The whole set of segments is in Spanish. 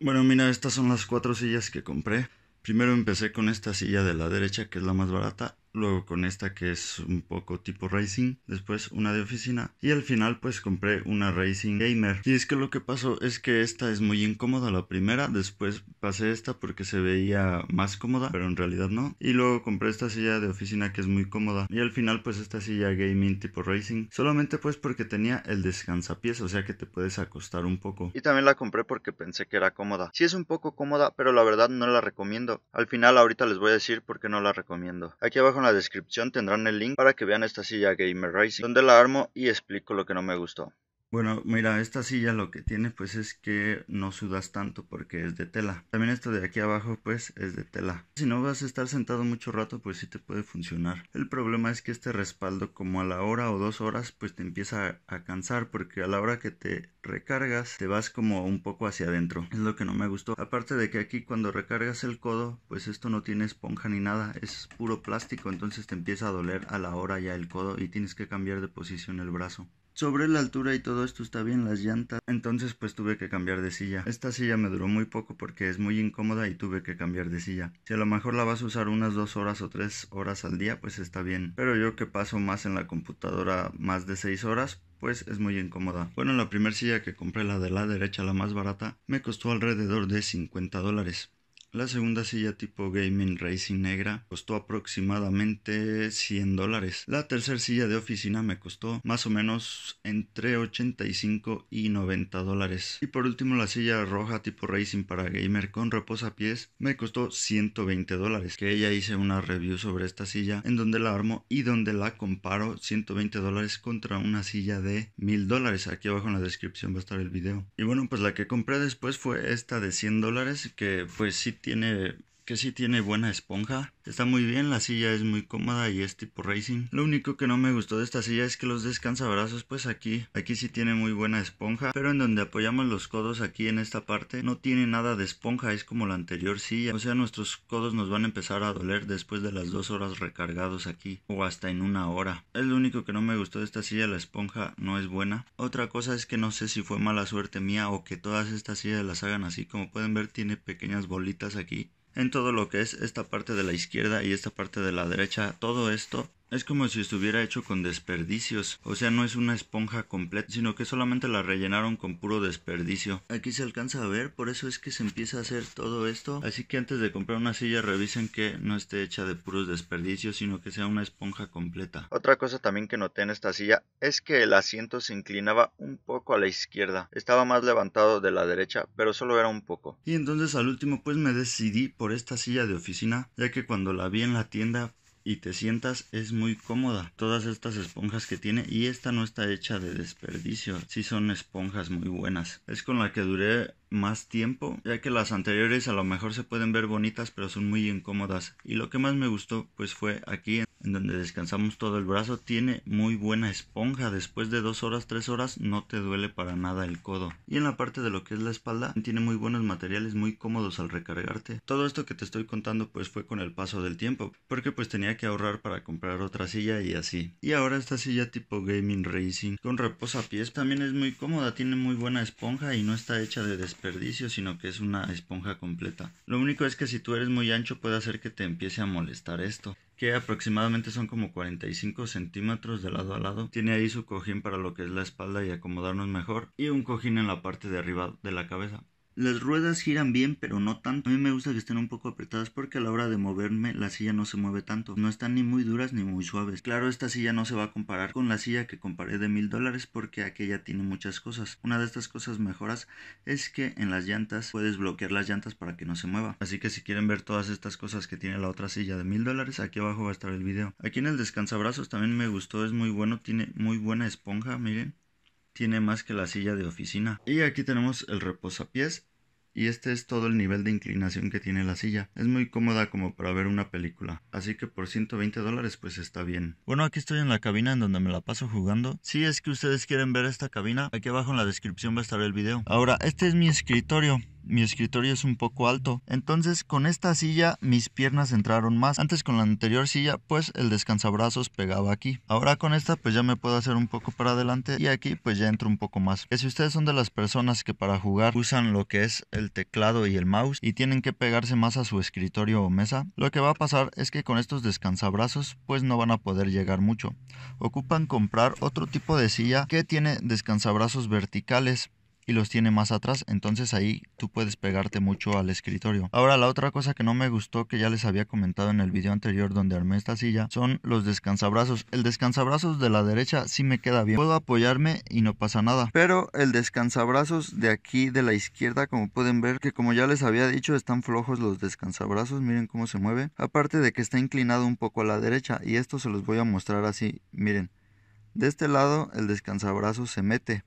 Bueno, mira, estas son las cuatro sillas que compré. Primero empecé con esta silla de la derecha, que es la más barata, luego con esta que es un poco tipo racing, después una de oficina y al final pues compré una racing gamer. Y es que lo que pasó es que esta es muy incómoda la primera, después pasé esta porque se veía más cómoda, pero en realidad no. Y luego compré esta silla de oficina que es muy cómoda y al final pues esta silla gaming tipo racing, solamente pues porque tenía el descansapiés, o sea que te puedes acostar un poco. Y también la compré porque pensé que era cómoda. Sí es un poco cómoda, pero la verdad no la recomiendo. Al final ahorita les voy a decir por qué no la recomiendo. Aquí abajo la la descripción tendrán el link para que vean esta silla Gamer Racing, donde la armo y explico lo que no me gustó. Bueno, mira, esta silla lo que tiene pues es que no sudas tanto porque es de tela. También esto de aquí abajo pues es de tela. Si no vas a estar sentado mucho rato pues sí te puede funcionar. El problema es que este respaldo como a la hora o dos horas pues te empieza a, cansar porque a la hora que te recargas te vas como un poco hacia adentro. Es lo que no me gustó. Aparte de que aquí cuando recargas el codo pues esto no tiene esponja ni nada. Es puro plástico entonces te empieza a doler a la hora ya el codo y tienes que cambiar de posición el brazo sobre la altura y todo esto está bien, las llantas. Entonces pues tuve que cambiar de silla. Esta silla me duró muy poco porque es muy incómoda y tuve que cambiar de silla. Si a lo mejor la vas a usar unas dos horas o tres horas al día, pues está bien. Pero yo que paso más en la computadora más de 6 horas, pues es muy incómoda. Bueno, la primera silla que compré, la de la derecha, la más barata, me costó alrededor de 50 dólares. La segunda silla tipo gaming racing negra costó aproximadamente 100 dólares. La tercera silla de oficina me costó más o menos entre 85 y 90 dólares. Y por último la silla roja tipo racing para gamer con reposapiés me costó 120 dólares. Que ella hice una review sobre esta silla en donde la armo y donde la comparo 120 dólares contra una silla de 1000 dólares. Aquí abajo en la descripción va a estar el video. Y bueno pues la que compré después fue esta de 100 dólares que pues sí tiene que sí tiene buena esponja. Está muy bien, la silla es muy cómoda y es tipo racing. Lo único que no me gustó de esta silla es que los descansabrazos, pues aquí, aquí sí tiene muy buena esponja, pero en donde apoyamos los codos aquí en esta parte no tiene nada de esponja, es como la anterior silla. O sea, nuestros codos nos van a empezar a doler después de las dos horas recargados aquí o hasta en una hora. Es lo único que no me gustó de esta silla, la esponja no es buena. Otra cosa es que no sé si fue mala suerte mía o que todas estas sillas las hagan así. Como pueden ver tiene pequeñas bolitas aquí en todo lo que es esta parte de la izquierda y esta parte de la derecha. Todo esto es como si estuviera hecho con desperdicios, o sea, no es una esponja completa, sino que solamente la rellenaron con puro desperdicio. Aquí se alcanza a ver, por eso es que se empieza a hacer todo esto. Así que antes de comprar una silla revisen que no esté hecha de puros desperdicios, sino que sea una esponja completa. Otra cosa también que noté en esta silla es que el asiento se inclinaba un poco a la izquierda, estaba más levantado de la derecha, pero solo era un poco. Y entonces al último pues me decidí por esta silla de oficina, ya que cuando la vi en la tienda y te sientas es muy cómoda. Todas estas esponjas que tiene y esta no está hecha de desperdicio. si son esponjas muy buenas. Es con la que duré más tiempo, ya que las anteriores a lo mejor se pueden ver bonitas pero son muy incómodas. Y lo que más me gustó pues fue aquí en donde descansamos todo el brazo, tiene muy buena esponja, después de dos horas, tres horas no te duele para nada el codo. Y en la parte de lo que es la espalda tiene muy buenos materiales, muy cómodos al recargarte. Todo esto que te estoy contando pues fue con el paso del tiempo, porque pues tenía que ahorrar para comprar otra silla y así. Y ahora esta silla tipo gaming racing con reposapiés también es muy cómoda, tiene muy buena esponja y no está hecha de desperdicio, sino que es una esponja completa. Lo único es que si tú eres muy ancho puede hacer que te empiece a molestar esto, que aproximadamente son como 45 centímetros de lado a lado. Tiene ahí su cojín para lo que es la espalda y acomodarnos mejor, y un cojín en la parte de arriba de la cabeza. Las ruedas giran bien, pero no tanto. A mí me gusta que estén un poco apretadas porque a la hora de moverme la silla no se mueve tanto. No están ni muy duras ni muy suaves. Claro, esta silla no se va a comparar con la silla que comparé de mil dólares porque aquella tiene muchas cosas. Una de estas cosas mejoras es que en las llantas puedes bloquear las llantas para que no se mueva. Así que si quieren ver todas estas cosas que tiene la otra silla de mil dólares, aquí abajo va a estar el video. Aquí en el descansabrazos también me gustó, es muy bueno, tiene muy buena esponja, miren. Tiene más que la silla de oficina. Y aquí tenemos el reposapiés y este es todo el nivel de inclinación que tiene la silla. Es muy cómoda como para ver una película, así que por 120 dólares pues está bien. Bueno, aquí estoy en la cabina en donde me la paso jugando. Si es que ustedes quieren ver esta cabina, aquí abajo en la descripción va a estar el video. Ahora, este es mi escritorio mi escritorio es un poco alto. Entonces con esta silla mis piernas entraron más. Antes con la anterior silla pues el descansabrazos pegaba aquí. Ahora con esta pues ya me puedo hacer un poco para adelante y aquí pues ya entro un poco más. Que si ustedes son de las personas que para jugar usan lo que es el teclado y el mouse y tienen que pegarse más a su escritorio o mesa, lo que va a pasar es que con estos descansabrazos pues no van a poder llegar mucho. Ocupan comprar otro tipo de silla que tiene descansabrazos verticales y los tiene más atrás, entonces ahí tú puedes pegarte mucho al escritorio. Ahora la otra cosa que no me gustó que ya les había comentado en el video anterior donde armé esta silla son los descansabrazos. El descansabrazos de la derecha sí me queda bien. Puedo apoyarme y no pasa nada. Pero el descansabrazos de aquí de la izquierda como pueden ver que como ya les había dicho están flojos los descansabrazos. Miren cómo se mueve. Aparte de que está inclinado un poco a la derecha y esto se los voy a mostrar así. Miren. De este lado el descansabrazo se mete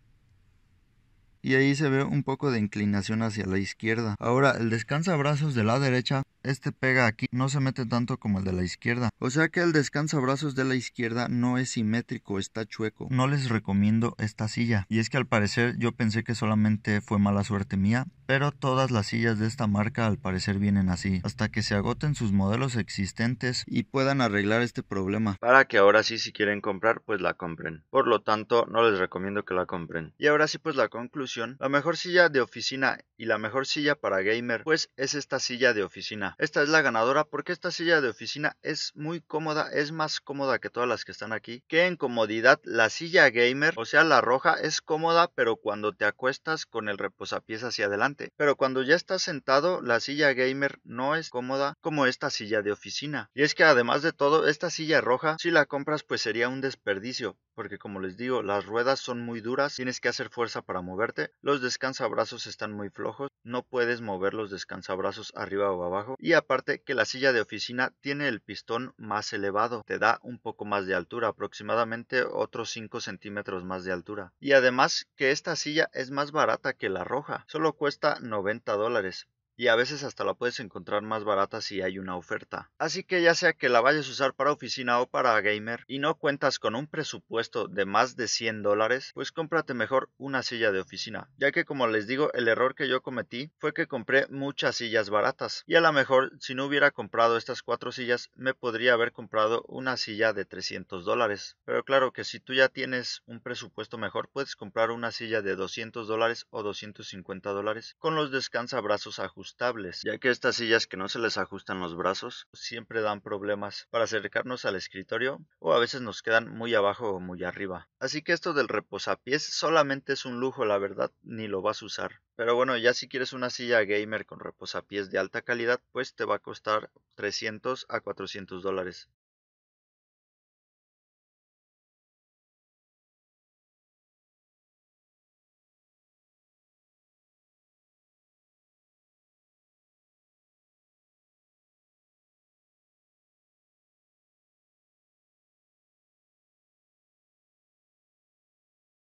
y ahí se ve un poco de inclinación hacia la izquierda. Ahora, el descansabrazos de la derecha, este pega aquí, no se mete tanto como el de la izquierda. O sea que el descansabrazos de la izquierda no es simétrico, está chueco. No les recomiendo esta silla. Y es que al parecer yo pensé que solamente fue mala suerte mía, pero todas las sillas de esta marca al parecer vienen así, hasta que se agoten sus modelos existentes y puedan arreglar este problema. Para que ahora sí si quieren comprar, pues la compren. Por lo tanto, no les recomiendo que la compren. Y ahora sí pues la conclusión la mejor silla de oficina y la mejor silla para gamer, pues es esta silla de oficina. Esta es la ganadora porque esta silla de oficina es muy cómoda, es más cómoda que todas las que están aquí. Que en comodidad, la silla gamer, o sea, la roja, es cómoda, pero cuando te acuestas con el reposapiés hacia adelante. Pero cuando ya estás sentado, la silla gamer no es cómoda como esta silla de oficina. Y es que además de todo, esta silla roja, si la compras, pues sería un desperdicio, porque como les digo, las ruedas son muy duras, tienes que hacer fuerza para moverte, los descansabrazos están muy flojos, no puedes mover los descansabrazos arriba o abajo y aparte que la silla de oficina tiene el pistón más elevado, te da un poco más de altura, aproximadamente otros 5 centímetros más de altura. Y además que esta silla es más barata que la roja, solo cuesta 90 dólares, y a veces hasta la puedes encontrar más barata si hay una oferta. Así que ya sea que la vayas a usar para oficina o para gamer y no cuentas con un presupuesto de más de 100 dólares, pues cómprate mejor una silla de oficina, ya que como les digo, el error que yo cometí fue que compré muchas sillas baratas y a lo mejor si no hubiera comprado estas cuatro sillas me podría haber comprado una silla de 300 dólares. Pero claro que si tú ya tienes un presupuesto mejor, puedes comprar una silla de 200 dólares o 250 dólares con los descansabrazos ajustados ya que estas sillas que no se les ajustan los brazos siempre dan problemas para acercarnos al escritorio o a veces nos quedan muy abajo o muy arriba. Así que esto del reposapiés solamente es un lujo, la verdad, ni lo vas a usar. Pero bueno, ya si quieres una silla gamer con reposapiés de alta calidad, pues te va a costar 300 a 400 dólares.